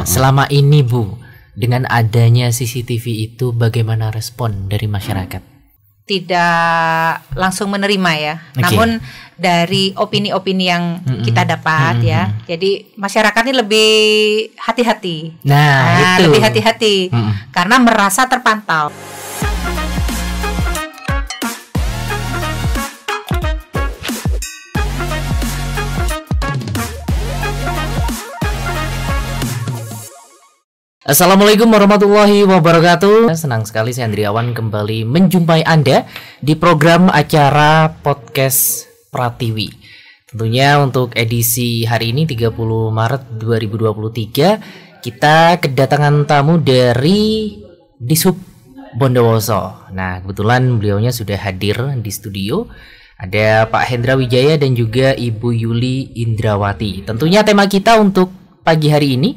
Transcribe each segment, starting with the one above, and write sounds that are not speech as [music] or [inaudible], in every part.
Nah, selama ini Bu, dengan adanya CCTV itu bagaimana respon dari masyarakat? Tidak langsung menerima ya. Okay. Namun dari opini-opini yang mm -mm. kita dapat mm -mm. ya. Jadi masyarakat ini lebih hati-hati. Nah, nah itu. lebih hati-hati mm -mm. karena merasa terpantau. Assalamualaikum warahmatullahi wabarakatuh. Senang sekali saya Andriawan kembali menjumpai Anda di program acara podcast Pratiwi. Tentunya untuk edisi hari ini 30 Maret 2023 kita kedatangan tamu dari Disub Bondowoso. Nah, kebetulan beliaunya sudah hadir di studio. Ada Pak Hendra Wijaya dan juga Ibu Yuli Indrawati. Tentunya tema kita untuk pagi hari ini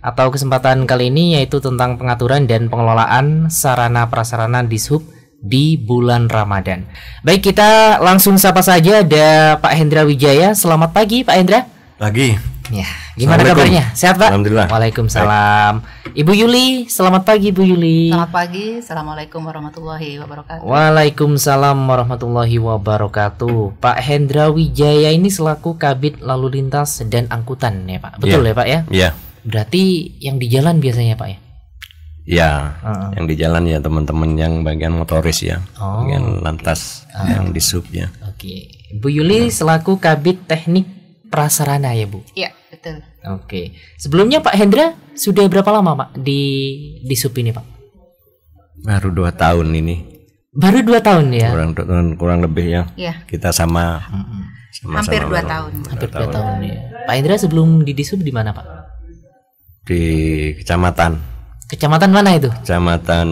atau kesempatan kali ini yaitu tentang pengaturan dan pengelolaan sarana prasarana di sub di bulan Ramadan. Baik, kita langsung sapa saja ada Pak Hendra Wijaya. Selamat pagi, Pak Hendra. Pagi. Ya, gimana kabarnya? Sehat, Pak? Alhamdulillah. Waalaikumsalam. Baik. Ibu Yuli, selamat pagi Ibu Yuli. Selamat pagi. Assalamualaikum warahmatullahi wabarakatuh. Waalaikumsalam warahmatullahi wabarakatuh. Pak Hendra Wijaya ini selaku Kabit Lalu Lintas dan Angkutan ya, Pak. Betul yeah. ya, Pak ya? Iya. Berarti yang di jalan biasanya Pak ya? Ya, uh ah. -huh. yang di jalan ya teman-teman yang bagian motoris ya, oh. bagian lantas uh. yang di sub ya. Oke, okay. Bu Yuli uh. selaku Kabit Teknik Prasarana ya Bu? Iya betul. Oke, okay. sebelumnya Pak Hendra sudah berapa lama Pak di di sub ini Pak? Baru dua tahun ini baru dua tahun ya kurang kurang lebih ya, Iya. kita sama, sama hampir sama, dua tahun hampir dua tahun, tahun ya Pak Hendra sebelum di sub di mana Pak di kecamatan. Kecamatan mana itu? Kecamatan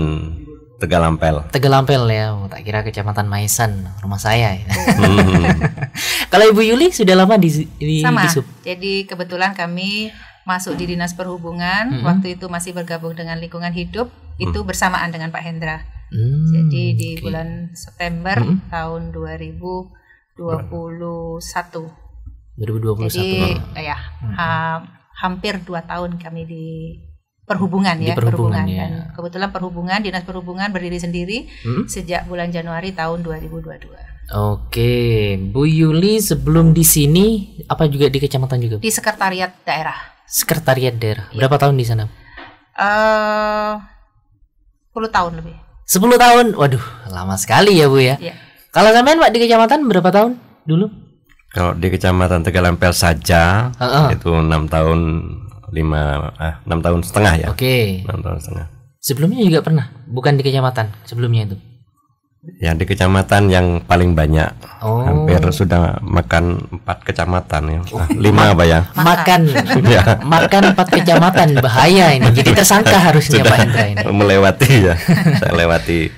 Tegalampel. Tegalampel ya, oh, tak kira kecamatan Maisan, rumah saya. Ya. Hmm. [laughs] Kalau Ibu Yuli sudah lama di, di Sama. Di sub. Jadi kebetulan kami masuk di Dinas Perhubungan, hmm. waktu itu masih bergabung dengan Lingkungan Hidup, hmm. itu bersamaan dengan Pak Hendra. Hmm. Jadi di okay. bulan September hmm. tahun 2021. 2021. Jadi hmm. ya, hmm hampir dua tahun kami di perhubungan di ya perhubungan, Ya. Dan kebetulan perhubungan dinas perhubungan berdiri sendiri hmm? sejak bulan Januari tahun 2022. Oke, Bu Yuli sebelum di sini apa juga di kecamatan juga? Di sekretariat daerah. Sekretariat daerah. Iya. Berapa tahun di sana? Eh uh, 10 tahun lebih. 10 tahun. Waduh, lama sekali ya, Bu ya. ya. Kalau sampean Pak di kecamatan berapa tahun dulu? Kalau di Kecamatan Tegalampel saja uh -uh. itu enam tahun lima ah enam tahun setengah ya. Oke. Okay. Enam tahun setengah. Sebelumnya juga pernah, bukan di kecamatan sebelumnya itu. Ya di kecamatan yang paling banyak, oh. hampir sudah makan empat kecamatan ya, oh. ah, lima apa ya? [laughs] Makan, [laughs] ya. makan empat kecamatan bahaya ini. Jadi tersangka harusnya sudah Pak Indra ini. Melewati ya, saya lewati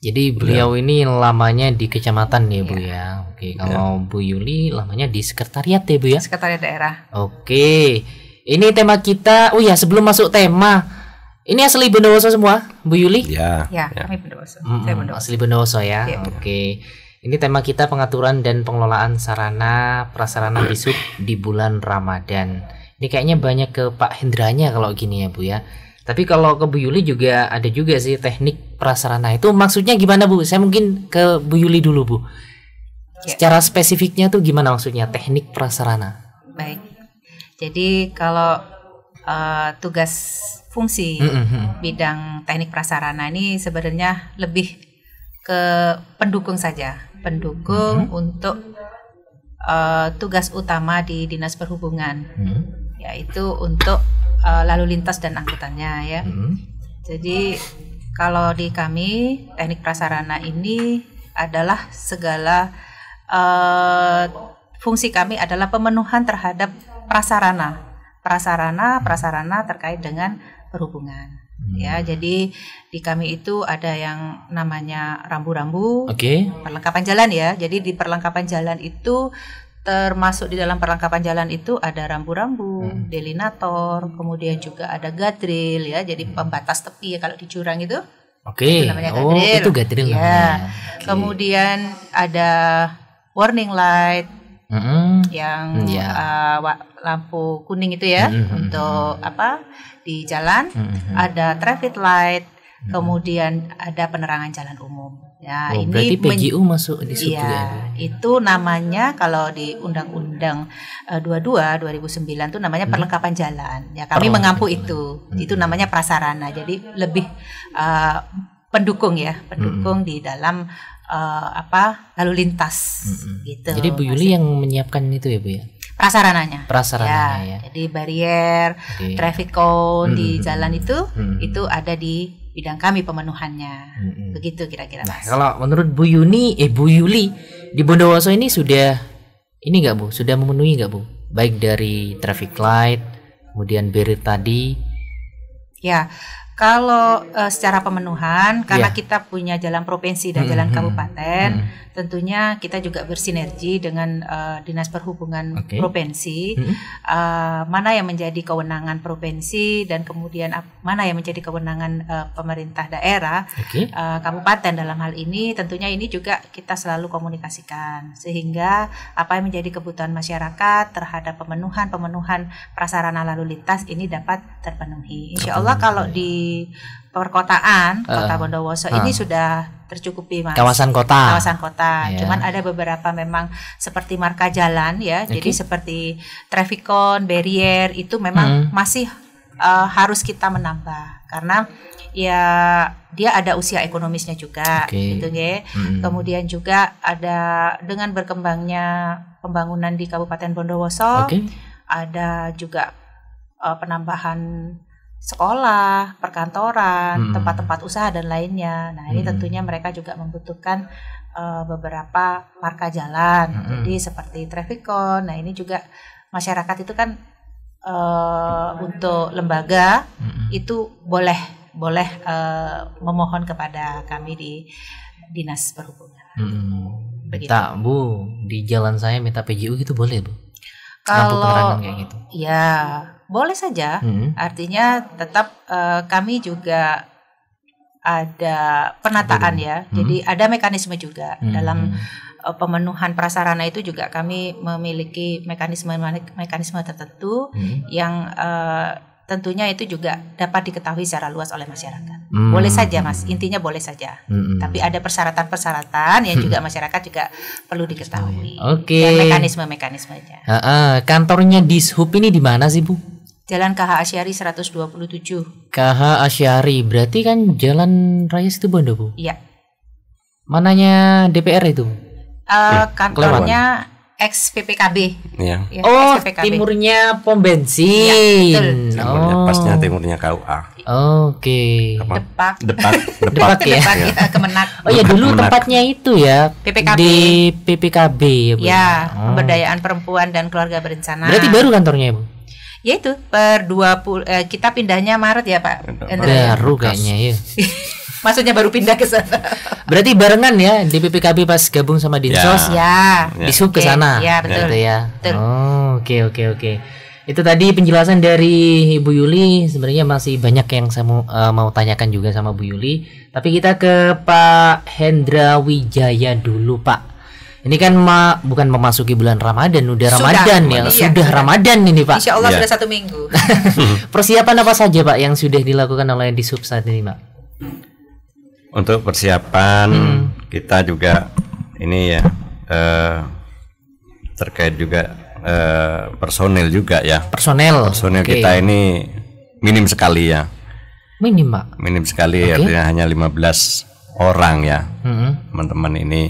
jadi iya. beliau ya. ini lamanya di kecamatan ya, Bu iya. ya. Oke, iya. kalau Bu Yuli lamanya di sekretariat ya, Bu ya. Sekretariat daerah. Oke. Ini tema kita. Oh ya, sebelum masuk tema, ini asli Bondowoso semua, Bu Yuli? Ya. Ya, kami Bondowoso. Mm Saya Bondowoso. Asli Bondowoso ya. ya. Oke. Ini tema kita pengaturan dan pengelolaan sarana prasarana bisu di bulan Ramadan. Ini kayaknya banyak ke Pak Hendranya kalau gini ya, Bu ya. Tapi kalau ke Bu Yuli juga ada juga sih teknik prasarana itu maksudnya gimana Bu? Saya mungkin ke Bu Yuli dulu Bu. Ya. Secara spesifiknya tuh gimana maksudnya teknik prasarana? Baik. Jadi kalau uh, tugas fungsi mm -hmm. bidang teknik prasarana ini sebenarnya lebih ke pendukung saja, pendukung mm -hmm. untuk uh, tugas utama di Dinas Perhubungan. Mm -hmm. Yaitu untuk uh, lalu lintas dan angkutannya ya. Mm -hmm. Jadi kalau di kami teknik prasarana ini adalah segala uh, fungsi kami adalah pemenuhan terhadap prasarana, prasarana, prasarana terkait dengan perhubungan. Hmm. Ya, jadi di kami itu ada yang namanya rambu-rambu, okay. perlengkapan jalan ya. Jadi di perlengkapan jalan itu termasuk di dalam perlengkapan jalan itu ada rambu-rambu, hmm. delinator, hmm. kemudian juga ada gadril ya, jadi hmm. pembatas tepi ya kalau di jurang itu. Oke. Okay. Oh, iya. namanya gadril. itu gadril. Ya. Okay. Kemudian ada warning light. hmm yang hmm, yeah. uh, lampu kuning itu ya hmm, hmm untuk apa di jalan hmm ada traffic light hmm kemudian ada penerangan jalan umum Ya, oh, ini berarti PGU masuk di situ ya, ya. Itu namanya kalau di Undang-Undang uh, 22 2009 itu namanya hmm. perlengkapan jalan. Ya, kami oh, mengampu itu. itu. Hmm. Itu namanya prasarana. Jadi lebih uh, pendukung ya, pendukung hmm. di dalam uh, apa? lalu lintas hmm. gitu. Jadi Bu Yuli yang menyiapkan itu ya, Bu ya? prasarananya. Prasarananya ya. ya. Jadi barrier, okay. traffic cone hmm. di jalan itu hmm. itu ada di bidang kami pemenuhannya. Hmm. Begitu kira-kira Nah, kalau menurut Bu Yuni eh Bu Yuli di Bondowoso ini sudah ini enggak Bu? Sudah memenuhi enggak Bu? Baik dari traffic light, kemudian barrier tadi. Ya, kalau uh, secara pemenuhan, karena yeah. kita punya jalan provinsi dan hmm, jalan mm-hmm. kabupaten, hmm. tentunya kita juga bersinergi dengan uh, dinas perhubungan okay. provinsi. Hmm. Uh, mana yang menjadi kewenangan provinsi dan kemudian mana yang menjadi kewenangan uh, pemerintah daerah, okay. uh, kabupaten dalam hal ini, tentunya ini juga kita selalu komunikasikan sehingga apa yang menjadi kebutuhan masyarakat terhadap pemenuhan pemenuhan prasarana lalu lintas ini dapat terpenuhi. Insya Allah kalau di di perkotaan uh, kota Bondowoso uh. ini sudah tercukupi mas kawasan kota kawasan kota yeah. cuman ada beberapa memang seperti marka jalan ya okay. jadi seperti trafikon barrier itu memang hmm. masih uh, harus kita menambah karena ya dia ada usia ekonomisnya juga okay. gitu ya hmm. kemudian juga ada dengan berkembangnya pembangunan di Kabupaten Bondowoso okay. ada juga uh, penambahan sekolah, perkantoran, hmm. tempat-tempat usaha dan lainnya. Nah, ini hmm. tentunya mereka juga membutuhkan uh, beberapa marka jalan. Hmm. Jadi seperti traffic cone. Nah, ini juga masyarakat itu kan uh, untuk lembaga hmm. itu boleh boleh uh, memohon kepada kami di dinas perhubungan. Hmm. Minta bu di jalan saya minta PJU gitu boleh bu? Kalau kayak gitu. ya boleh saja. Hmm. Artinya tetap uh, kami juga ada penataan ya. Hmm. Jadi ada mekanisme juga hmm. dalam uh, pemenuhan prasarana itu juga kami memiliki mekanisme mekanisme tertentu hmm. yang uh, tentunya itu juga dapat diketahui secara luas oleh masyarakat. Hmm. Boleh saja, Mas. Intinya boleh saja. Hmm. Tapi ada persyaratan-persyaratan yang juga [laughs] masyarakat juga perlu diketahui. Oke. Okay. mekanisme-mekanismenya. Uh, uh, kantornya di ini di mana sih, Bu? Jalan KH Asyari 127. KH Asyari, berarti kan jalan raya Situbondo, Bu? Iya. Mananya DPR itu? Uh, kantornya ex PPKB. Iya. Ya, oh, XPPKB. timurnya pom iya, bensin. Ya, betul. Timurnya, oh. pasnya timurnya KUA. Oke. Okay. Depak. [laughs] Depak. Depak, Depak ya. Depak, ya. Kemenak. Oh ya dulu Kemenak. tempatnya itu ya PPKB. Di PPKB ya. Bu. Ya, oh. perempuan dan keluarga berencana. Berarti baru kantornya, Bu? yaitu per 20 eh, kita pindahnya Maret ya Pak. Baru kayaknya ya. [laughs] Maksudnya baru pindah ke sana. Berarti barengan ya di PPKB pas gabung sama ya. Dinsos. Ya. ya. ke sana. Ya, betul. Gitu ya. Betul. Oh, oke oke oke. Itu tadi penjelasan dari Ibu Yuli. Sebenarnya masih banyak yang saya mau, uh, mau tanyakan juga sama Bu Yuli. Tapi kita ke Pak Hendra Wijaya dulu, Pak. Ini kan ma bukan memasuki bulan Ramadan, udah sudah, Ramadan ya, iya, sudah iya. Ramadan ini Pak. Insya Allah iya. sudah satu minggu. [laughs] persiapan apa saja Pak yang sudah dilakukan oleh di sub saat ini Pak? Untuk persiapan hmm. kita juga ini ya eh, terkait juga eh, personel juga ya. Personel. Personel okay. kita ini minim sekali ya. Minim Pak. Minim sekali okay. artinya hanya 15 orang ya. Hmm. Teman-teman hmm. Teman -teman ini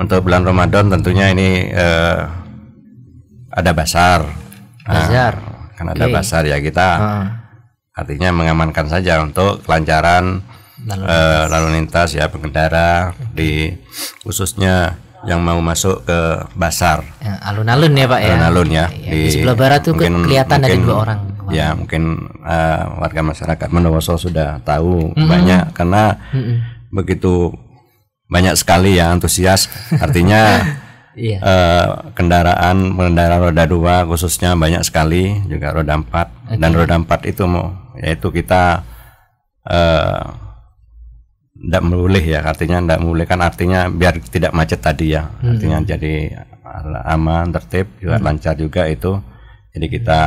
untuk bulan Ramadan tentunya ini uh, ada basar. Basar. Nah, kan ada okay. basar ya kita. Uh. Artinya mengamankan saja untuk kelancaran lalu eh, lintas, uh, lalu lintas ya pengendara di khususnya yang mau masuk ke basar. Ya, alun-alun ya, Pak ya. Alun-alun ya. Iya, iya. di, di sebelah barat tuh mungkin, kelihatan mungkin, ada dua orang. Wow. Ya mungkin uh, warga masyarakat Mendowoso sudah tahu mm -hmm. banyak karena mm -hmm. begitu banyak sekali yang antusias. Artinya [laughs] iya. eh, kendaraan pengendara roda dua khususnya banyak sekali juga roda empat okay. dan roda empat itu mau yaitu kita eh, tidak boleh ya artinya tidak boleh kan artinya biar tidak macet tadi ya hmm. artinya jadi aman tertib juga hmm. lancar juga itu jadi kita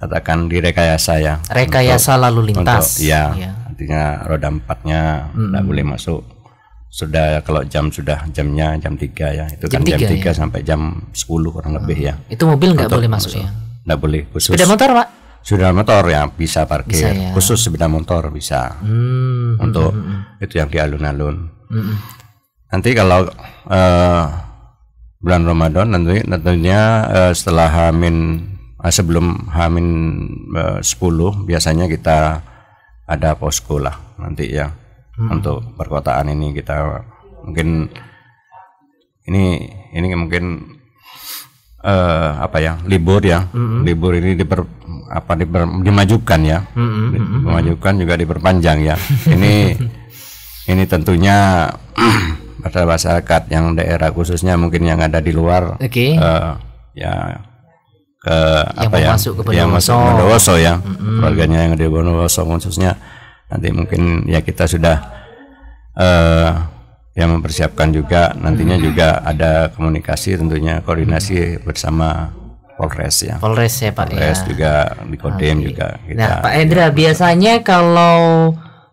katakan direkayasa ya rekayasa untuk, lalu lintas untuk, ya, ya artinya roda empatnya tidak hmm. boleh masuk sudah kalau jam sudah jamnya jam 3 ya itu jam kan 3, jam 3 ya? sampai jam 10 kurang ah, lebih hmm. ya itu mobil nggak boleh masuk ya nggak boleh khusus sepeda motor pak sepeda motor ya bisa parkir bisa, ya? khusus sepeda motor bisa hmm, hmm untuk hmm, hmm, itu yang di alun-alun hmm. hmm. nanti kalau uh, bulan Ramadan nanti tentunya uh, eh, setelah Hamin uh, sebelum Hamin uh, 10 biasanya kita ada posko lah nanti ya hmm. untuk perkotaan ini kita mungkin ini ini mungkin uh, apa ya libur ya hmm libur ini diper apa diper, dimajukan ya hmm dimajukan juga diperpanjang ya ini [laughs] ini tentunya [clears throat] pada masyarakat yang daerah khususnya mungkin yang ada di luar okay. uh, eh, ya ke yang apa ya masuk ke yang masuk ke Bondowoso ya mm-hmm. keluarganya yang di Bondowoso khususnya nanti mungkin ya kita sudah uh, ya mempersiapkan juga nantinya hmm. juga ada komunikasi tentunya koordinasi hmm. bersama Polres ya. Polres ya Pak Polres ya. juga di Kodem okay. juga kita. Nah, Pak Endra ya, biasanya kalau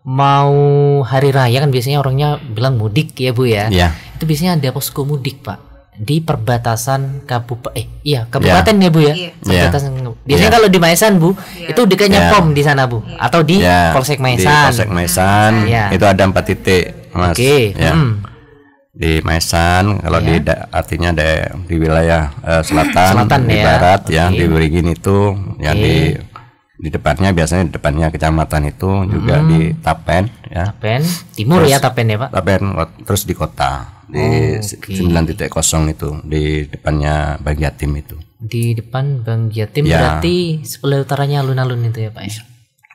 mau hari raya kan biasanya orangnya bilang mudik ya Bu ya. ya. Itu biasanya ada posko mudik Pak di perbatasan kabupaten eh iya, iya kabupaten ya, ya Bu ya. ya. Perbatasan ya. Biasanya yeah. kalau di Maesan Bu, yeah. itu dekatnya yeah. POM di sana Bu yeah. atau di yeah. Polsek Maesan. Di Polsek Maesan yeah. itu ada empat titik, Mas. Oke. Okay. Iya. Yeah. Mm. Di Maesan kalau yeah. di iya. da artinya ada di wilayah uh, selatan, selatan di ya. barat okay. ya, di Berigin itu yang di di depannya biasanya di depannya kecamatan itu juga mm. di Tapen ya. Tapen Timur terus, ya Tapen ya Pak. Tapen terus di kota di oh, sembilan titik kosong itu di depannya bagi tim itu di depan Bang Jatim ya. berarti sebelah utaranya alun-alun itu ya Pak ya?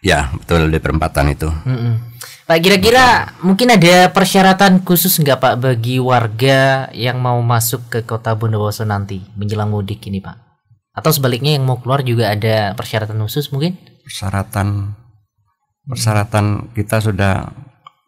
Ya betul di perempatan itu. Mm-mm. Pak kira-kira mungkin ada persyaratan khusus nggak Pak bagi warga yang mau masuk ke Kota Bondowoso nanti menjelang mudik ini Pak? Atau sebaliknya yang mau keluar juga ada persyaratan khusus mungkin? Persyaratan persyaratan kita sudah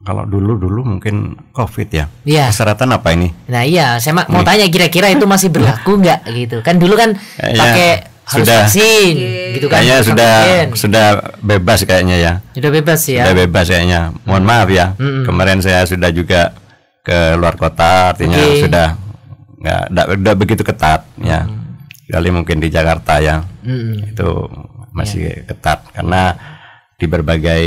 kalau dulu dulu mungkin covid ya. Iya. Persyaratan apa ini? Nah iya, saya ma- mau tanya kira-kira itu masih berlaku [laughs] nggak gitu? Kan dulu kan iya, pakai harus sudah, vaksin, okay. Iya. gitu kan? Kayaknya sudah sudah bebas kayaknya ya. Sudah bebas ya. Sudah bebas kayaknya. Mohon hmm. maaf ya. mm Kemarin saya sudah juga ke luar kota, artinya okay. sudah nggak udah begitu ketat ya. Mm. Kali mungkin di Jakarta ya, mm itu masih yeah. ketat karena di berbagai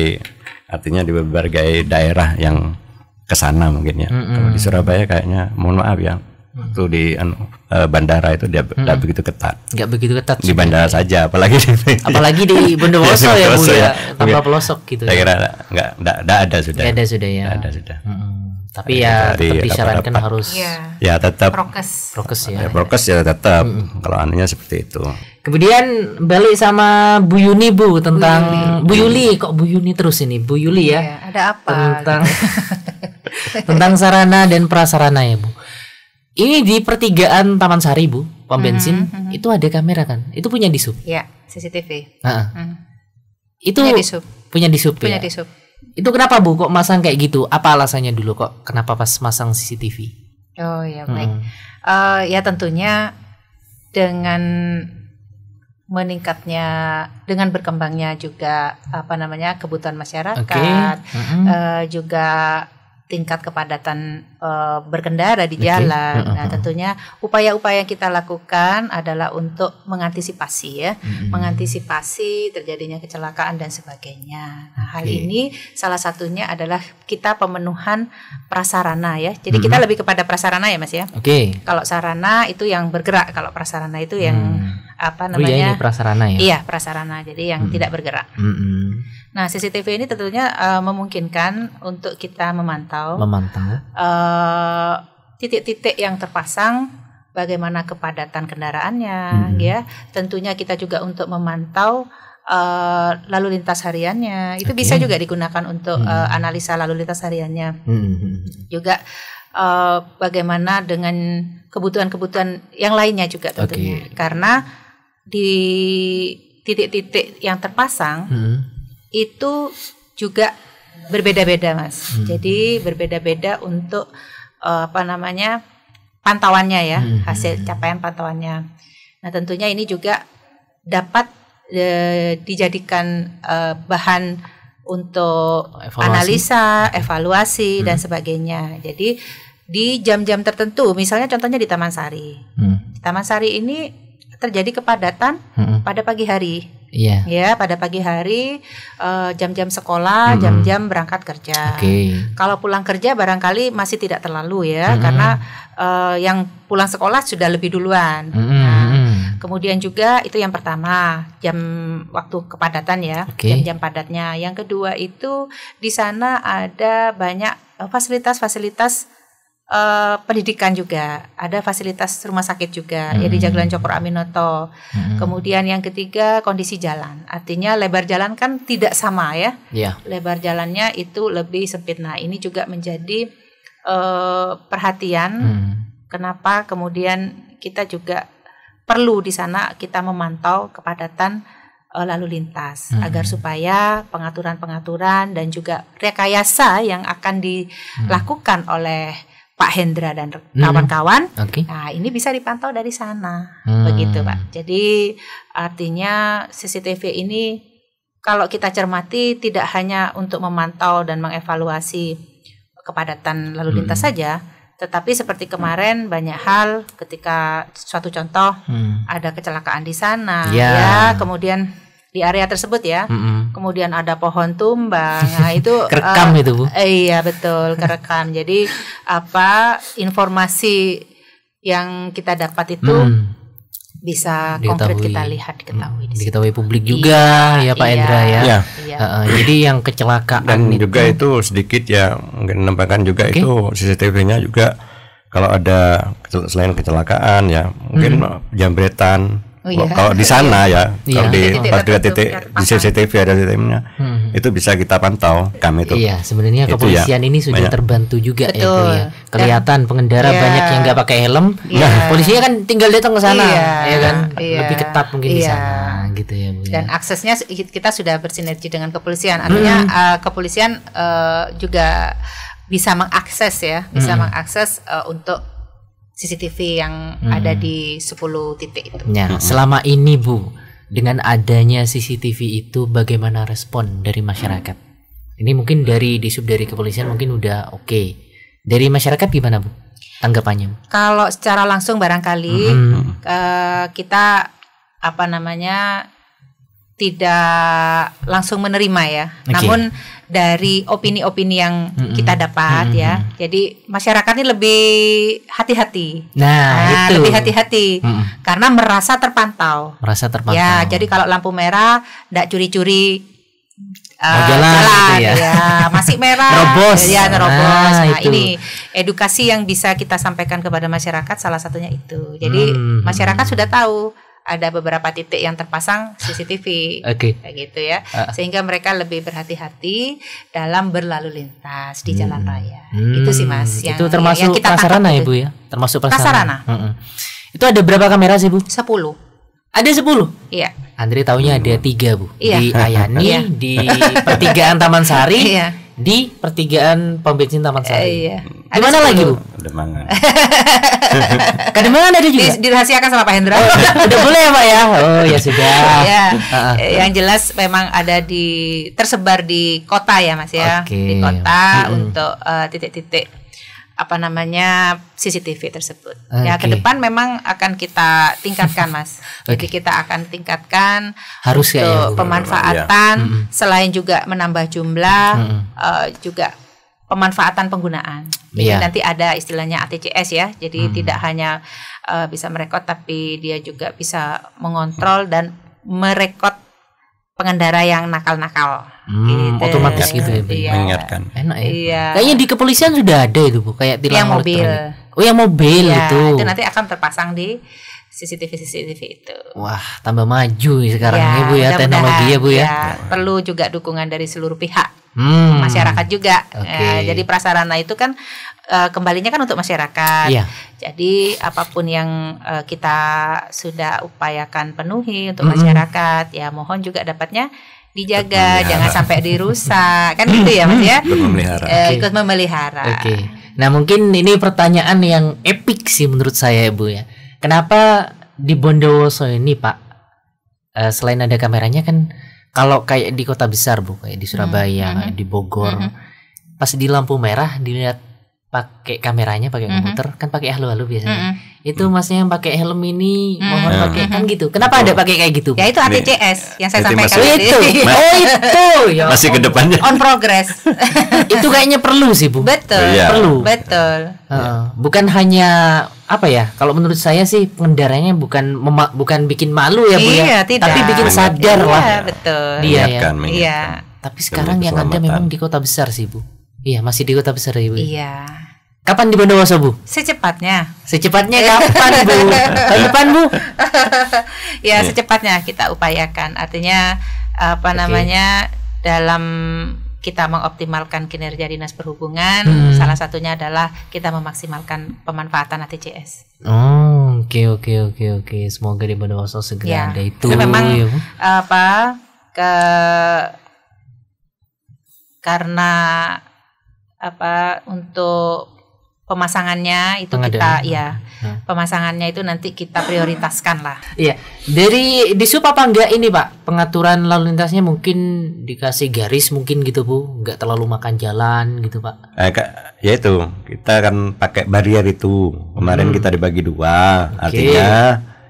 artinya di berbagai daerah yang ke sana mungkin ya. Mm -hmm. Kalau di Surabaya kayaknya mohon maaf ya waktu di anu, e, bandara itu dia tidak hmm. begitu ketat. Enggak begitu ketat. Di bandara ya. saja, apalagi di [laughs] apalagi di Bondowoso ya, ya, ya Bu ya, tanpa pelosok gitu. Saya ya. kira enggak enggak ada sudah. Enggak ada sudah ya. Enggak ada sudah. Hmm tapi ya tadi, tetap disarankan dapat. harus iya. ya tetap prokes prokes ya, ya prokes ya tetap hmm. kalau anunya seperti itu kemudian balik sama Bu Yuni Bu tentang Bu Yuli, Bu Yuli. kok Bu Yuni terus ini Bu Yuli ya, ya ada apa tentang gitu. [laughs] tentang sarana dan prasarana ya Bu ini di pertigaan Taman Sari Bu pom hmm, bensin mm -hmm. itu ada kamera kan itu punya di sub ya CCTV nah, mm. itu punya di sub punya di sub ya? Itu kenapa Bu kok masang kayak gitu? Apa alasannya dulu kok kenapa pas masang CCTV? Oh ya baik. Uh, ya tentunya dengan meningkatnya dengan berkembangnya juga apa namanya kebutuhan masyarakat okay. mm -hmm. uh, eh, juga tingkat kepadatan e, berkendara di jalan. Okay. Nah, tentunya upaya-upaya yang kita lakukan adalah untuk mengantisipasi ya, mm-hmm. mengantisipasi terjadinya kecelakaan dan sebagainya. Nah, hal ini salah satunya adalah kita pemenuhan prasarana ya. Jadi mm-hmm. kita lebih kepada prasarana ya, Mas ya. Oke. Okay. Kalau sarana itu yang bergerak, kalau prasarana itu yang hmm. apa namanya? Oh, iya, ini prasarana ya. Iya, prasarana. Jadi yang mm-hmm. tidak bergerak. Mm-hmm. Nah, CCTV ini tentunya uh, memungkinkan untuk kita memantau memantau eh, titik-titik uh, yang terpasang bagaimana kepadatan kendaraannya hmm. ya. Tentunya kita juga untuk memantau uh, lalu lintas hariannya. Itu okay. bisa juga digunakan untuk hmm. uh, analisa lalu lintas hariannya. Hmm. hmm, hmm, hmm. Juga uh, bagaimana dengan kebutuhan-kebutuhan yang lainnya juga tentunya. Okay. Karena di titik-titik yang terpasang hmm itu juga berbeda-beda mas. Hmm. Jadi berbeda-beda untuk uh, apa namanya pantauannya ya hmm. hasil capaian pantauannya. Nah tentunya ini juga dapat uh, dijadikan uh, bahan untuk evaluasi. analisa, hmm. evaluasi hmm. dan sebagainya. Jadi di jam-jam tertentu, misalnya contohnya di Taman Sari. Hmm. Taman Sari ini terjadi kepadatan hmm. pada pagi hari. Iya. Yeah. Ya, pada pagi hari eh, jam-jam uh, sekolah, jam-jam -hmm. berangkat kerja. Okay. Kalau pulang kerja barangkali masih tidak terlalu ya, -hmm. karena uh, yang pulang sekolah sudah lebih duluan. -hmm. nah, Kemudian juga itu yang pertama jam waktu kepadatan ya, jam-jam okay. Jam -jam padatnya. Yang kedua itu di sana ada banyak eh, fasilitas-fasilitas uh, pendidikan juga, ada fasilitas rumah sakit juga hmm. ya di Jagalan hmm. Cokro Aminoto. Hmm. Kemudian yang ketiga kondisi jalan. Artinya lebar jalan kan tidak sama ya. Yeah. Lebar jalannya itu lebih sempit. Nah, ini juga menjadi uh, perhatian hmm. kenapa kemudian kita juga perlu di sana kita memantau kepadatan eh, lalu lintas hmm. agar supaya pengaturan-pengaturan dan juga rekayasa yang akan dilakukan hmm. oleh Pak Hendra dan hmm. kawan-kawan. Hmm. Okay. Nah, ini bisa dipantau dari sana, hmm. begitu Pak. Jadi artinya CCTV ini kalau kita cermati tidak hanya untuk memantau dan mengevaluasi kepadatan lalu lintas hmm. saja, tetapi seperti kemarin banyak hal ketika suatu contoh hmm. ada kecelakaan di sana, yeah. ya kemudian di area tersebut ya. Mm-hmm. Kemudian ada pohon tumbang. Nah, [laughs] itu kerekam uh, itu, Bu. Eh, iya, betul, kerekam. Jadi apa informasi yang kita dapat itu mm. bisa diketahui. konkret kita lihat diketahui mm, di diketahui publik juga iya, ya Pak iya, Endra ya. Iya. Uh, jadi yang kecelakaan dan itu. juga itu sedikit ya mungkin menambahkan juga okay. itu CCTV-nya juga kalau ada selain kecelakaan ya, mungkin mm. jambretan Oh, iya. Kalau di sana ya, iya. kalau di pas di titik di CCTV ada sistemnya, hmm. itu bisa kita pantau kami itu. Iya, sebenarnya ya. kepolisian ya, ini sudah banyak. terbantu juga ya, Betul. ya, itu ya. Kelihatan pengendara iya. banyak yang nggak pakai helm. Iya. Nah, polisinya kan tinggal datang ke sana, iya. ya kan? Iya. Lebih ketat mungkin iya. di sana gitu ya, Bu. Ya. Dan aksesnya kita sudah bersinergi dengan kepolisian. Artinya hmm. uh, kepolisian uh, juga bisa mengakses ya, bisa hmm. mengakses uh, untuk CCTV yang hmm. ada di 10 titik itu. Ya, hmm. selama ini Bu, dengan adanya CCTV itu bagaimana respon dari masyarakat? Ini mungkin dari disub dari kepolisian mungkin udah oke. Okay. Dari masyarakat gimana Bu? Tanggapannya? Kalau secara langsung barangkali hmm. uh, kita apa namanya tidak langsung menerima ya. Okay. Namun dari opini-opini yang mm -mm. kita dapat mm -mm. ya. Jadi masyarakat ini lebih hati-hati. Nah, nah lebih hati-hati mm -mm. karena merasa terpantau. Merasa ya, terpantau. Ya, jadi kalau lampu merah tidak curi-curi uh, jalan, jalan gitu ya. Gitu ya masih merah nerobos ya nerobos ah, nah, nah ini edukasi yang bisa kita sampaikan kepada masyarakat salah satunya itu jadi hmm. masyarakat sudah tahu ada beberapa titik yang terpasang CCTV, okay. kayak gitu ya, uh. sehingga mereka lebih berhati-hati dalam berlalu lintas di hmm. jalan raya. Hmm. Itu sih mas, yang, itu termasuk yang kita prasarana ya bu ya, termasuk prasarana. prasarana. Mm -hmm. Itu ada berapa kamera sih bu? Sepuluh. Ada sepuluh? Iya. Andre taunya ada tiga bu, iya. di Ayani, iya. di pertigaan Taman Sari. iya di pertigaan pom bensin Taman Sari. Eh, iya. Di mana lagi, Bu? Kademangan. [laughs] Kademangan ada juga. Di, dirahasiakan sama Pak Hendra. Oh, udah, boleh ya, Pak ya? Oh, ya sudah. [laughs] ya. Yang jelas memang ada di tersebar di kota ya, Mas ya. Okay. Di kota mm-hmm. untuk titik eh, titik-titik apa namanya CCTV tersebut. Okay. Ya ke depan memang akan kita tingkatkan Mas. okay. [laughs] Jadi kita akan tingkatkan harus ya, untuk ya, ya, ya, pemanfaatan ya. hmm selain juga menambah jumlah hmm uh, juga pemanfaatan penggunaan. Jadi yeah. nanti ada istilahnya ATCS ya. Jadi hmm tidak hanya uh, bisa merekod tapi dia juga bisa mengontrol dan merekod pengendara yang nakal-nakal. Hmm, gitu. otomatis gitu ya, iya. mengingatkan. Enak ya. Iya. Kayaknya di kepolisian sudah ada itu bu, kayak tilang yang mobil. Elektronik. Oh yang mobil iya, itu. Itu nanti akan terpasang di CCTV CCTV itu. Wah, tambah maju ya sekarang ya, ya Bu ya teknologi ya Bu ya. Iya, perlu juga dukungan dari seluruh pihak. Hmm. Masyarakat juga. Okay. Eh, jadi prasarana itu kan uh, kembalinya kan untuk masyarakat. Yeah. Jadi apapun yang uh, kita sudah upayakan penuhi untuk mm -hmm. masyarakat, ya mohon juga dapatnya dijaga, jangan sampai dirusak, kan gitu ya mas ya. Ikut memelihara. Eh, ikut memelihara. Oke. Okay. Nah mungkin ini pertanyaan yang epik sih menurut saya ibu ya. Kenapa di Bondowoso ini pak, uh, selain ada kameranya kan, kalau kayak di kota besar bu, kayak di hmm, Surabaya, mm -hmm. di Bogor, mm -hmm. pas di lampu merah dilihat pakai kameranya pakai mm -hmm. komputer kan pakai halo-halo biasanya. Mm -hmm. Itu masnya yang pakai helm ini mm -hmm. mohon mhm. pakai kan mhm. gitu. Kenapa oh. ada pakai kayak gitu? Ya itu ATCS yang saya sampaikan masih, itu. oh itu. Ya, masih ke depannya. On progress. [laughs] itu kayaknya perlu sih, Bu. Betul. Yeah. Perlu. Betul. Uh, bukan hanya apa ya? Kalau menurut saya sih pengendaranya bukan bukan bikin malu ya, Bu ya. iya, ya. Tidak. Tapi bikin sadar iya, lah. betul. Dia ya. Iya. Tapi sekarang yang ada memang di kota besar sih, Bu. Iya, masih di kota besar ya, Ibu. Ya. Iya. Kapan di Bondowoso Bu? Secepatnya. Secepatnya kapan Bu? [laughs] Tahun depan Bu? [laughs] ya yeah. secepatnya kita upayakan. Artinya apa okay. namanya dalam kita mengoptimalkan kinerja dinas perhubungan. Hmm. Salah satunya adalah kita memaksimalkan pemanfaatan ATCS. Oh, oke oke oke oke. Semoga di Bondowoso segera ya. ada itu. Karena memang ya, Bu. apa ke karena apa untuk pemasangannya itu Pengadaan. kita ya hmm. pemasangannya itu nanti kita prioritaskan lah. Iya dari di sub apa enggak ini pak pengaturan lalu lintasnya mungkin dikasih garis mungkin gitu bu nggak terlalu makan jalan gitu pak. Eh, ya itu kita kan pakai barrier itu kemarin hmm. kita dibagi dua okay. artinya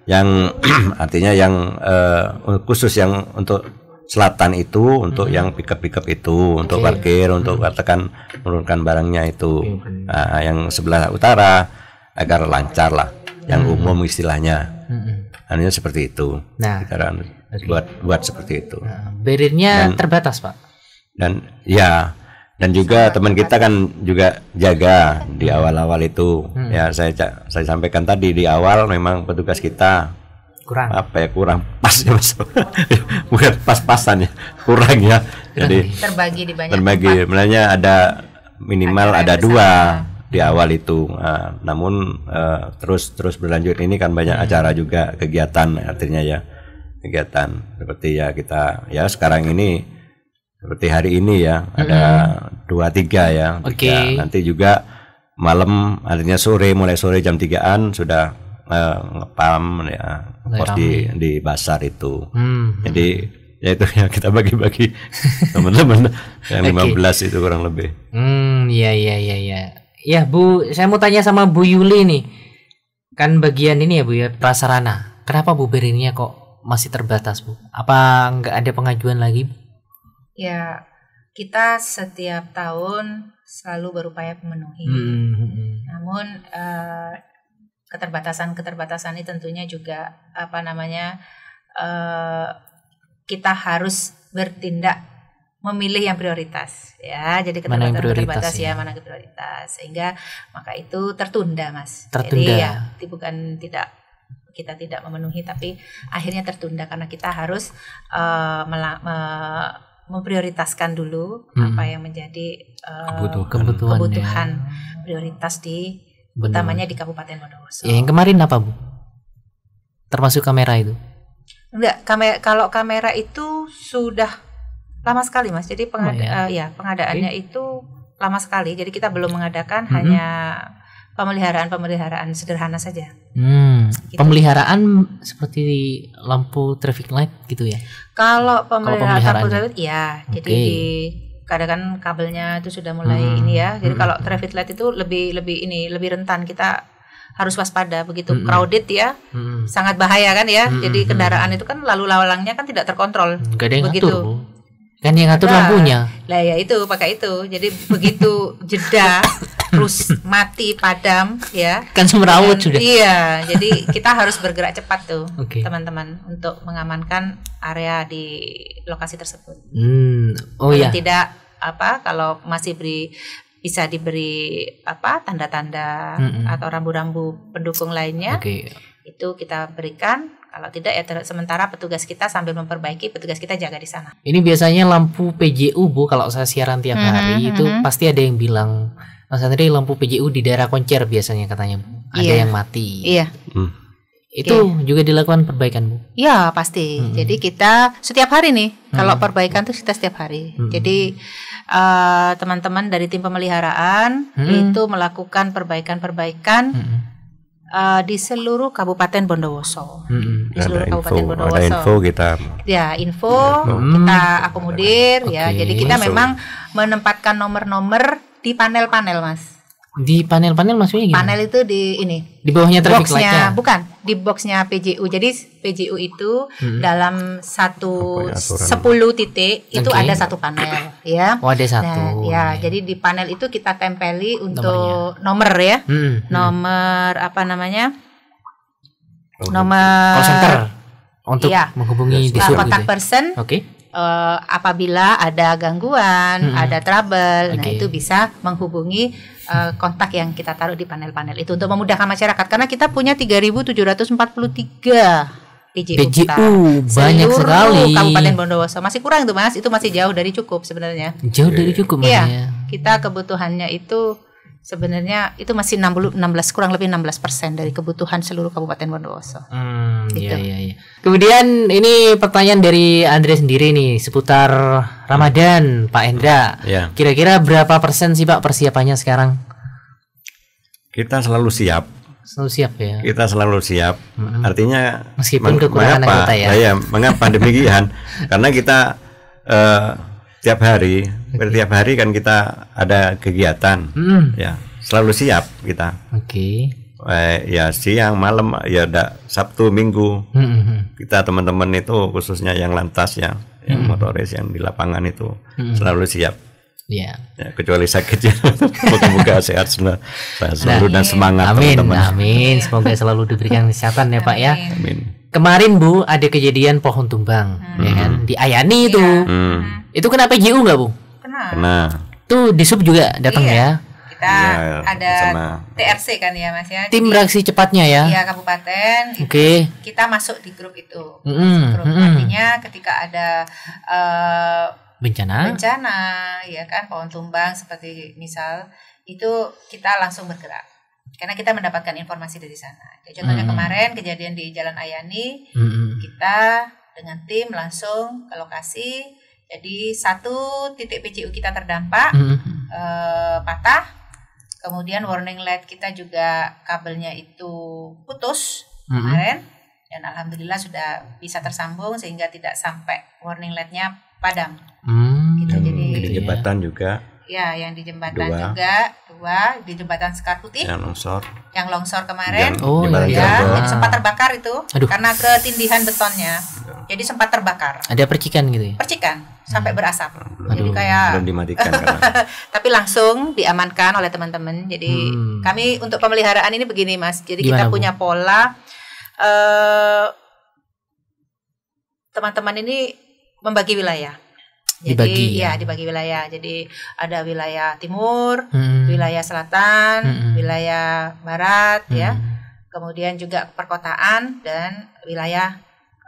yang [clears throat] artinya yang uh, khusus yang untuk selatan itu untuk hmm. yang pickup pickup itu untuk parkir parkir untuk hmm. katakan menurunkan barangnya itu hmm. uh, yang sebelah utara agar lancar lah yang hmm. umum istilahnya hmm. anunya seperti itu nah kan okay. buat buat seperti itu nah, dan, terbatas pak dan ya dan juga teman kita kan juga jaga di hmm. awal-awal itu hmm. ya saya saya sampaikan tadi di awal memang petugas kita kurang apa ya kurang pas ya mas [laughs] bukan pas-pasan ya kurang ya jadi terbagi di banyak terbagi sebenarnya ada minimal ada dua di awal itu nah, namun uh, terus terus berlanjut ini kan banyak hmm. acara juga kegiatan artinya ya kegiatan seperti ya kita ya sekarang ini seperti hari ini ya hmm. ada dua tiga ya okay. nanti juga malam artinya sore mulai sore jam tigaan sudah eh, ngepam ya pos di di pasar itu hmm. hmm. jadi ya itu ya kita bagi-bagi [laughs] teman-teman yang okay. 15 itu kurang lebih hmm iya iya iya ya. ya Bu saya mau tanya sama Bu Yuli nih kan bagian ini ya Bu ya prasarana kenapa Bu Berinia kok masih terbatas Bu apa nggak ada pengajuan lagi Bu? ya kita setiap tahun selalu berupaya memenuhi. Hmm. hmm, hmm. Namun uh, keterbatasan-keterbatasan ini tentunya juga apa namanya uh, kita harus bertindak memilih yang prioritas ya jadi keterbatasan mana prioritas, ya, ya mana prioritas sehingga maka itu tertunda mas tertunda. jadi ya bukan tidak kita tidak memenuhi tapi akhirnya tertunda karena kita harus uh, memprioritaskan dulu hmm. apa yang menjadi uh, kebutuhan ya. kebutuhan, prioritas di Benar. utamanya di Kabupaten Bondowoso. Ya, yang kemarin apa bu? Termasuk kamera itu? Enggak, kamera, kalau kamera itu sudah lama sekali mas. Jadi pengada, oh, ya. Uh, ya pengadaannya okay. itu lama sekali. Jadi kita belum mengadakan mm -hmm. hanya pemeliharaan pemeliharaan sederhana saja. Hmm. Gitu. Pemeliharaan seperti lampu traffic light gitu ya? Kalau pemeliharaan, kalau lampu ya? traffic light, ya. Okay. Jadi kadang kan kabelnya itu sudah mulai hmm. ini ya. Jadi hmm. kalau traffic light itu lebih lebih ini lebih rentan kita harus waspada begitu hmm. crowded ya. Hmm. Sangat bahaya kan ya. Hmm. Jadi hmm, hmm. kendaraan itu kan lalu lalangnya kan tidak terkontrol. Hmm, Gak ada yang begitu. Ngatur, kan yang ngatur nah, lampunya. Lah ya itu pakai itu. Jadi begitu jeda [laughs] terus [laughs] mati padam ya kan semrawut sudah iya jadi kita harus bergerak cepat tuh teman teman-teman untuk mengamankan area di lokasi tersebut hmm. oh kalau ya tidak apa kalau masih beri bisa diberi apa tanda-tanda mm -mm. atau rambu-rambu pendukung lainnya okay. itu kita berikan kalau tidak ya sementara petugas kita sambil memperbaiki petugas kita jaga di sana. Ini biasanya lampu PJU Bu kalau saya siaran tiap mm-hmm, hari mm-hmm, itu mm-hmm. pasti ada yang bilang Mas Andri lampu PJU di daerah koncer biasanya katanya Bu. Ada yeah. yang mati. Iya. Yeah. Hmm. Itu yeah. juga dilakukan perbaikan Bu. Ya pasti. -hmm. Jadi kita setiap hari nih. -hmm. Kalau perbaikan tuh kita setiap hari. -hmm. Jadi eh, teman-teman uh, dari tim pemeliharaan -hmm. itu melakukan perbaikan-perbaikan. uh, di seluruh Kabupaten Bondowoso. Hmm, di seluruh ada Kabupaten info, Bondowoso. Ada info kita. Ya, info hmm, kita akomodir okay. ya. Jadi kita memang menempatkan nomor-nomor di panel-panel mas di panel-panel maksudnya gimana? Panel itu di ini. Di bawahnya traffic lightnya. Bukan di boxnya PJU. Jadi PJU itu hmm. dalam satu ya, sepuluh titik okay. itu ada satu panel, ya. Oh ada nah, satu. Nah, ya, iya, iya. jadi di panel itu kita tempeli untuk nomor ya, hmm, hmm. nomor apa namanya? Nomor. Call center untuk iya. gitu ya. menghubungi di kontak gitu person. Oke. Okay uh, apabila ada gangguan, hmm. ada trouble, okay. nah itu bisa menghubungi uh, kontak yang kita taruh di panel-panel itu untuk memudahkan masyarakat karena kita punya 3743 PJU, PJU kita. banyak Seluruh sekali. Kabupaten Bondowoso masih kurang tuh Mas, itu masih jauh dari cukup sebenarnya. Jauh dari iya. cukup Iya. Ya. Kita kebutuhannya itu Sebenarnya itu masih 60, 16 kurang lebih 16 persen dari kebutuhan seluruh Kabupaten Bondowoso. Hmm, iya, gitu. iya, iya, iya. Kemudian ini pertanyaan dari Andre sendiri nih seputar Ramadan, hmm. Pak Endra. kira Kira-kira berapa persen sih Pak persiapannya sekarang? Kita selalu siap. Selalu siap ya. Kita selalu siap. Hmm. Artinya meskipun kekurangan mengapa, ya. ya mengapa demikian? [laughs] Karena kita uh, tiap hari tiap hari kan kita ada kegiatan, Mm. ya selalu siap kita. Oke. Okay. Eh, ya siang, malam, ya ada Sabtu, Minggu. Hmm, hmm, hmm. Kita teman-teman itu khususnya yang lantas ya, yang hmm. motoris yang di lapangan itu hmm. selalu siap. Yeah. Ya, kecuali sakit ya. Semoga [laughs] sehat selalu, selalu dan semangat Amin, teman -teman. amin. Semoga selalu diberikan kesehatan ya Pak ya. Amin. Kemarin Bu ada kejadian pohon tumbang, hmm. ya kan? Hmm. Di Ayani itu. Iya. Hmm. Itu kenapa JU nggak Bu? Kena. Tuh di sub juga datang iya. ya kita iya, ada sama. TRC kan ya Mas ya. Tim reaksi cepatnya ya. Iya kabupaten. Gitu. Oke. Okay. Kita masuk di grup itu. Mm -hmm. Grup mm -hmm. artinya ketika ada uh, bencana bencana ya kan pohon tumbang seperti misal itu kita langsung bergerak karena kita mendapatkan informasi dari sana. Ya, contohnya mm -hmm. kemarin kejadian di Jalan Ayani, mm -hmm. kita dengan tim langsung ke lokasi jadi satu titik PCU kita terdampak mm -hmm. eh, patah, kemudian warning light kita juga kabelnya itu putus mm -hmm. kemarin dan alhamdulillah sudah bisa tersambung sehingga tidak sampai warning lightnya padam. Mm, gitu, jadi di jembatan ya. juga. Ya, yang di jembatan dua. juga dua di jembatan Sekar Putih. Yang longsor. Yang longsor kemarin. Yang, oh iya. sempat terbakar itu Aduh. karena ketindihan betonnya. Jadi sempat terbakar. Ada percikan gitu ya? Percikan sampai hmm. berasap. Aduh, jadi kayak belum dimatikan [laughs] Tapi langsung diamankan oleh teman-teman. Jadi hmm. kami untuk pemeliharaan ini begini, Mas. Jadi Gimana, kita Bu? punya pola teman eh, teman-teman ini membagi wilayah. Jadi dibagi, ya. ya dibagi wilayah. Jadi ada wilayah timur, hmm. wilayah selatan, hmm. wilayah barat ya. hmm. ya. Kemudian juga perkotaan dan wilayah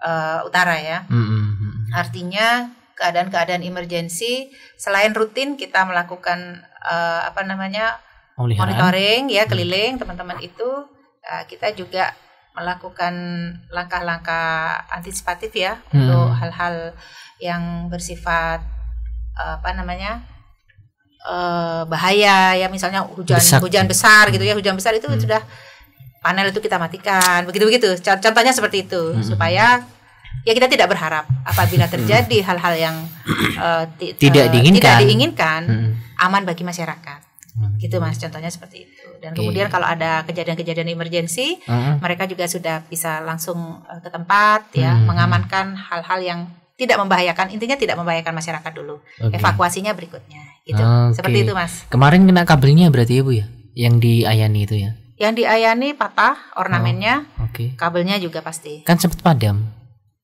uh, utara ya. Hmm. hmm, hmm. Artinya keadaan-keadaan emergensi selain rutin kita melakukan uh, apa namanya monitoring ya hmm. keliling teman-teman itu uh, kita juga melakukan langkah-langkah antisipatif ya hmm. untuk hal-hal yang bersifat uh, apa namanya uh, bahaya ya misalnya hujan Besak. hujan besar gitu ya hujan besar itu hmm. sudah panel itu kita matikan begitu begitu contohnya seperti itu hmm. supaya ya kita tidak berharap apabila hmm. terjadi hal-hal yang uh, tidak diinginkan, tidak diinginkan hmm. aman bagi masyarakat hmm. gitu mas contohnya seperti itu dan okay. kemudian kalau ada kejadian-kejadian emergensi uh-huh. mereka juga sudah bisa langsung eh, ke tempat ya hmm. mengamankan hal-hal yang tidak membahayakan intinya tidak membahayakan masyarakat dulu okay. evakuasinya berikutnya gitu okay. seperti itu mas kemarin kena kabelnya berarti ibu ya, ya yang diayani itu ya yang diayani patah ornamennya oh. okay. kabelnya juga pasti kan sempat padam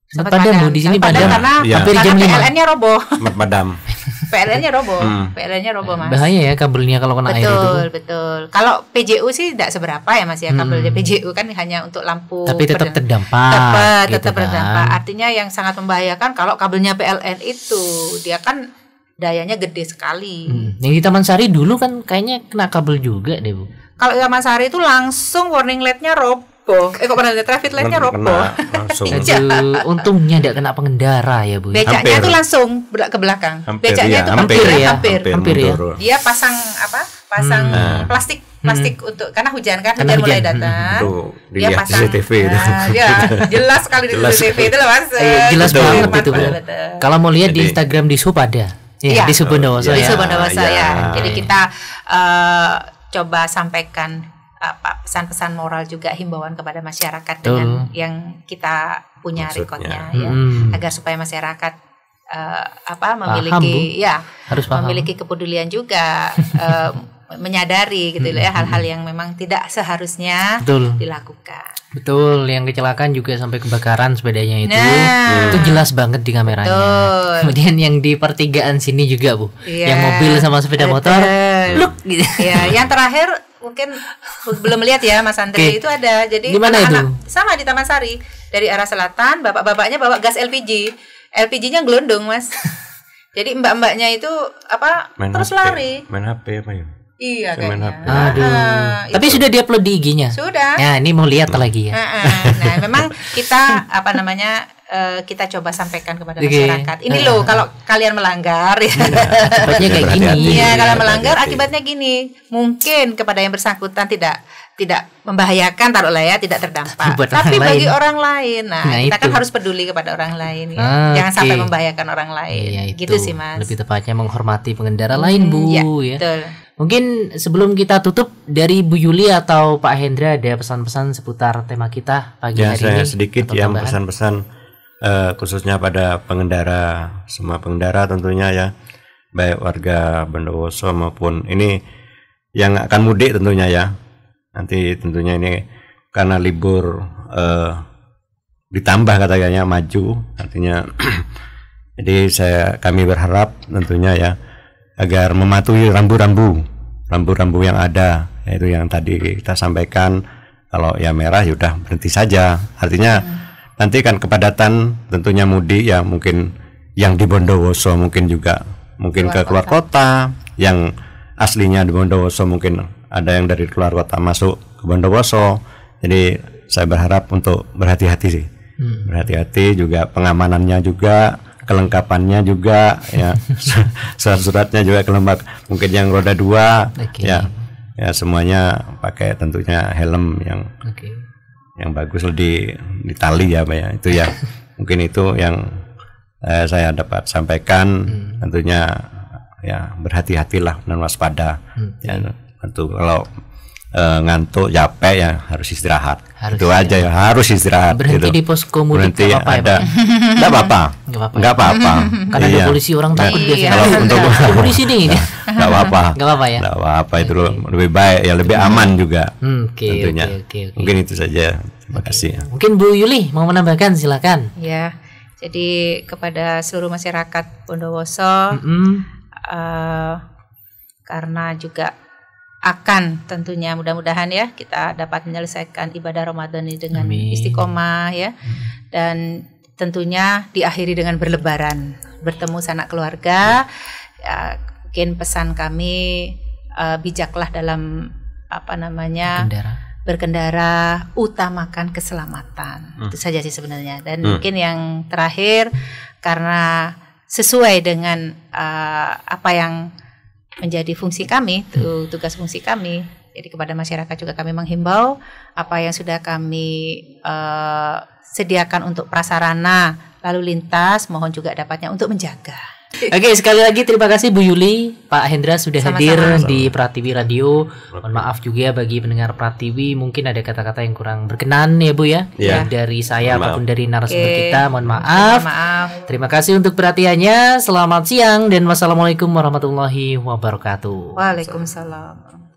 sempat padam, padam. di sini padam, padam karena ya. hampir jam lima PLN-nya roboh padam [laughs] PLN-nya roboh hmm. PLN-nya roboh mas bahaya ya kabelnya kalau kena betul, air itu betul betul kalau PJU sih tidak seberapa ya mas ya hmm. kabelnya hmm. PJU kan hanya untuk lampu tapi tetap terdampak tetap gitu tetap kan. artinya yang sangat membahayakan kalau kabelnya PLN itu dia kan dayanya gede sekali hmm. yang di Taman Sari dulu kan kayaknya kena kabel juga deh bu kalau Taman Sari itu langsung warning light-nya roboh roboh. Eh, kok pernah lihat traffic lightnya roboh. Langsung. Untungnya tidak kena pengendara ya bu. Becaknya itu langsung ke belakang. Hampir, Becaknya itu ya, hampir, hampir, ya, hampir, hampir, hampir ya. Dia pasang apa? Pasang hmm. Nah. plastik plastik hmm. untuk karena hujan kan hujan, hujan mulai datang. Hmm. dia pasang CCTV itu. [laughs] Nah, ya, jelas sekali di CCTV itu loh Mas. Eh, jelas betul, banget betul, itu, Bu. Kalau mau lihat Jadi, di Instagram di Sub ada. Ya, ya. di Subondo Di Subondo ya. ya. Jadi kita uh, coba sampaikan pesan-pesan moral juga himbauan kepada masyarakat Betul. dengan yang kita punya Maksudnya. rekodnya ya hmm. agar supaya masyarakat uh, apa memiliki paham, ya harus memiliki kepedulian juga uh, [laughs] menyadari gitu hmm. ya mm-hmm. hal-hal yang memang tidak seharusnya Betul. dilakukan. Betul, yang kecelakaan juga sampai kebakaran sepedanya itu. Nah. Itu jelas banget di kameranya. Betul. Kemudian yang di pertigaan sini juga, Bu. ya. Yang mobil sama sepeda motor. Look gitu. Ya, yang terakhir mungkin belum melihat ya Mas Andre okay. itu ada. Jadi Gimana anak, itu? sama di Taman Sari dari arah selatan, bapak-bapaknya bawa gas LPG. LPG-nya gelondong, Mas. [laughs] Jadi mbak-mbaknya itu apa main terus HP. lari. Main HP apa ya? Iya kayaknya. Aduh. Uh, Tapi itu. sudah diupload di IG-nya. Sudah. Ya, ini mau lihat hmm. lagi ya. Uh, uh. Nah, memang kita apa namanya uh, kita coba sampaikan kepada okay. masyarakat. Ini uh. loh kalau kalian melanggar ya. Nah, iya, akibatnya kayak gini. Iya, kalau melanggar hati. akibatnya gini. Mungkin kepada yang bersangkutan tidak tidak membahayakan taruhlah ya tidak terdampak [laughs] tapi, tapi orang bagi lain. orang lain nah, nah kita kan itu. kan harus peduli kepada orang lain ya ah, jangan okay. sampai membahayakan orang lain ya, gitu sih mas lebih tepatnya menghormati pengendara hmm, lain bu ya, ya. Betul. Mungkin sebelum kita tutup dari Bu Yuli atau Pak Hendra ada pesan-pesan seputar tema kita pagi ya, hari saya ini. sedikit ya pesan-pesan uh, khususnya pada pengendara semua pengendara tentunya ya baik warga Bondowoso maupun ini yang akan mudik tentunya ya. Nanti tentunya ini karena libur uh, ditambah katanya maju artinya [clears throat] jadi saya kami berharap tentunya ya agar mematuhi rambu-rambu rambu-rambu yang ada yaitu yang tadi kita sampaikan kalau ya merah ya udah berhenti saja artinya hmm. nanti kan kepadatan tentunya mudik ya mungkin yang di Bondowoso mungkin juga mungkin keluar ke keluar kota. kota yang aslinya di Bondowoso mungkin ada yang dari keluar kota masuk ke Bondowoso jadi saya berharap untuk berhati-hati sih hmm. berhati-hati juga pengamanannya juga kelengkapannya juga ya [laughs] surat-suratnya juga kelengkap mungkin yang roda dua okay. ya ya semuanya pakai tentunya helm yang okay. yang bagus di di tali ya pak ya itu ya [laughs] mungkin itu yang eh, saya dapat sampaikan hmm. tentunya ya berhati-hatilah dan waspada hmm. ya tentu kalau eh, ngantuk capek ya harus istirahat harus itu aja ya. harus istirahat berhenti gitu. di poskomudik berhenti gak apa-apa ya, ada nggak apa [laughs] nggak apa-apa karena iya. ada polisi orang takut iya. biasanya kalau untuk [laughs] polisi nih nggak apa-apa [laughs] nggak apa-apa ya nggak apa-apa itu okay. lebih baik ya lebih aman hmm. juga hmm, okay, tentunya okay, okay, okay. mungkin itu saja terima kasih okay. mungkin Bu Yuli mau menambahkan silakan ya jadi kepada seluruh masyarakat Bondowoso mm -hmm. uh, karena juga akan tentunya mudah-mudahan ya kita dapat menyelesaikan ibadah Ramadan ini dengan Amin. istiqomah ya hmm. dan tentunya diakhiri dengan berlebaran bertemu sanak keluarga ya, mungkin pesan kami uh, bijaklah dalam apa namanya berkendara, berkendara utamakan keselamatan hmm. itu saja sih sebenarnya dan hmm. mungkin yang terakhir karena sesuai dengan uh, apa yang menjadi fungsi kami, hmm. tugas fungsi kami. Jadi kepada masyarakat juga kami menghimbau apa yang sudah kami uh, sediakan untuk prasarana lalu lintas, mohon juga dapatnya untuk menjaga. [laughs] Oke, sekali lagi terima kasih Bu Yuli, Pak Hendra sudah Sama-sama. hadir Sama-sama. di Pratiwi Radio. Mohon maaf juga bagi pendengar Pratiwi mungkin ada kata-kata yang kurang berkenan ya Bu ya. Yeah. Baik dari saya maaf. ataupun dari narasumber okay. kita, mohon maaf. maaf. Terima kasih untuk perhatiannya. Selamat siang dan wassalamualaikum warahmatullahi wabarakatuh. Waalaikumsalam.